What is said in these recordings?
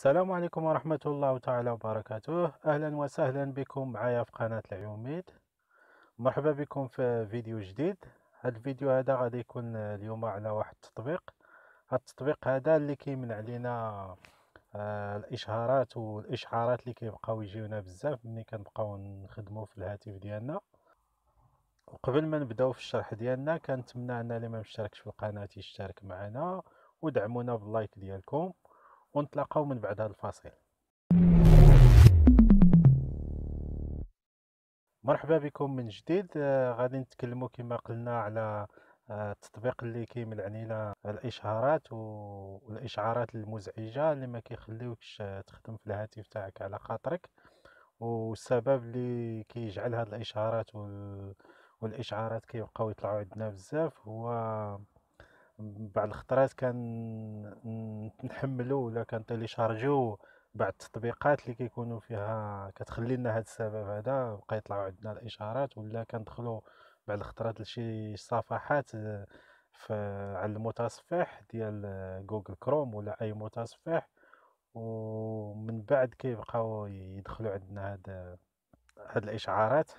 السلام عليكم ورحمة الله تعالى وبركاته أهلا وسهلا بكم معايا في قناة العيوميد مرحبا بكم في فيديو جديد هاد الفيديو هذا غادي يكون اليوم على واحد التطبيق هاد التطبيق هذا اللي كيمنع علينا آه، الاشهارات والاشعارات اللي كيبقاو يجيونا بزاف ملي كنبقاو نخدمو في الهاتف ديالنا وقبل ما نبداو في الشرح ديالنا كنتمنى ان اللي ما مشتركش في القناه يشترك معنا ودعمونا باللايك ديالكم ونتلاقاو من بعد هذا الفاصل مرحبا بكم من جديد آه غادي نتكلموا كما قلنا على آه، التطبيق اللي كيمل علينا الاشهارات والاشعارات المزعجه اللي ما كيخليوكش آه، تخدم في الهاتف تاعك على خاطرك والسبب اللي كيجعل هاد الاشهارات والاشعارات كيبقاو يطلعوا عندنا بزاف هو بعض الخطرات كان نحملو ولا كنطيليشارجيو بعض التطبيقات اللي كيكونوا فيها كتخلي لنا هذا السبب هذا بقى يطلعوا عندنا الاشارات ولا كندخلوا بعض الخطرات لشي صفحات آه، في على المتصفح ديال آه، جوجل كروم ولا اي متصفح ومن بعد كيبقاو يدخلوا عندنا هاد آه، هاد الاشعارات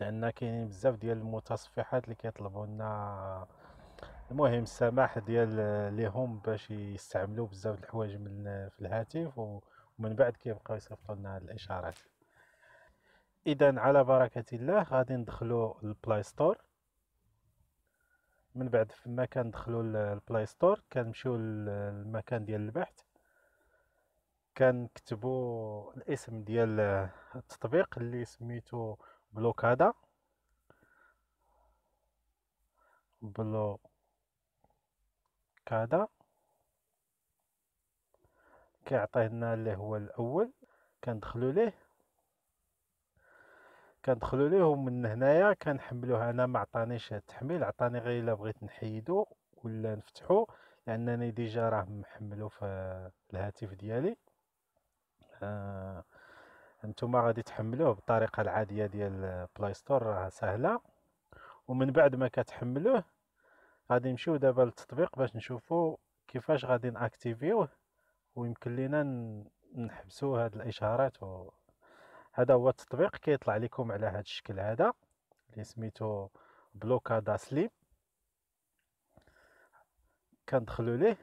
لان كاينين بزاف ديال المتصفحات اللي كيطلبوا لنا المهم السماح ديال ليهم باش يستعملوا بزاف د الحوايج من في الهاتف ومن بعد كيبقاو يصيفطوا لنا الاشارات اذا على بركه الله غادي ندخلوا البلاي ستور من بعد فما كندخلوا البلاي ستور كنمشيو للمكان ديال البحث كنكتبوا الاسم ديال التطبيق اللي سميتو بلوكادا بلو البلاك كيعطي لنا اللي هو الاول كندخلو ليه كندخلو ليه ومن هنايا كنحملوه انا ما عطانيش التحميل عطاني غير الا بغيت نحيدو ولا نفتحو لانني ديجا راه محملو في الهاتف ديالي آه انتما غادي تحملوه بالطريقه العاديه ديال بلاي ستور راه سهله ومن بعد ما كتحملوه غادي نمشيو دابا للتطبيق باش نشوفو كيفاش غادي ناكتيفيوه ويمكن لينا نحبسو هاد الاشارات و هذا هو التطبيق كيطلع لكم على هاد الشكل هذا اللي سميتو بلوكادا سليم كندخلو ليه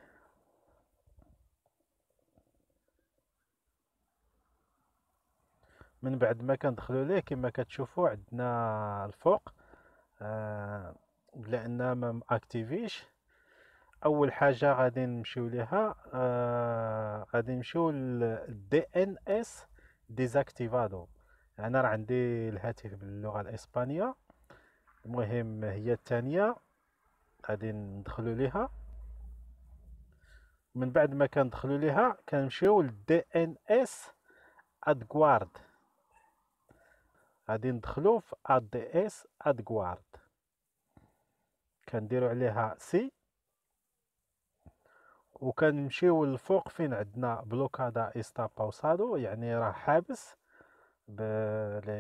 من بعد ما كندخلو ليه كما كتشوفو عندنا الفوق آه لان ما اكتيفيش اول حاجه غادي نمشيو ليها آه غادي نمشيو للدي ان اس ديزاكتيفادو انا راه عندي الهاتف باللغه الاسبانيه المهم هي الثانيه غادي ندخلو ليها من بعد ما كندخلو ليها كنمشيو للدي ان اس ادغوارد غادي ندخلو في ادي اس ادغوارد كنديرو عليها سي وكنمشيو للفوق فين عندنا بلوكادا استا باوسادو يعني راه حابس ب...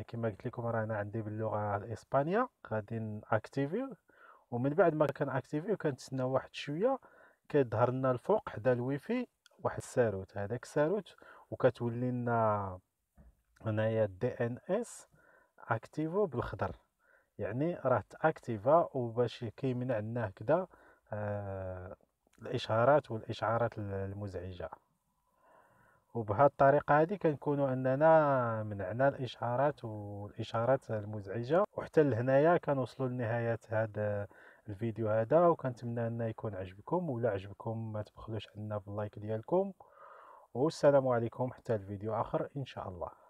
كما قلت لكم راه انا عندي باللغه الاسبانيه غادي ناكتيفي ومن بعد ما اكتيفي كنتسنى واحد شويه كيظهر لنا الفوق حدا الويفي واحد الساروت هذاك الساروت وكتولي لنا هنايا دي ان اس اكتيفو بالخضر يعني راه تاكتيفا وباش كيمنع لنا هكذا آه الاشهارات والاشعارات المزعجه وبهذه الطريقه هذه كنكونوا اننا منعنا الاشهارات والاشارات المزعجه وحتى لهنايا كنوصلوا لنهايه هذا الفيديو هذا وكنتمنى انه يكون عجبكم ولا عجبكم ما تبخلوش عنا باللايك ديالكم والسلام عليكم حتى الفيديو اخر ان شاء الله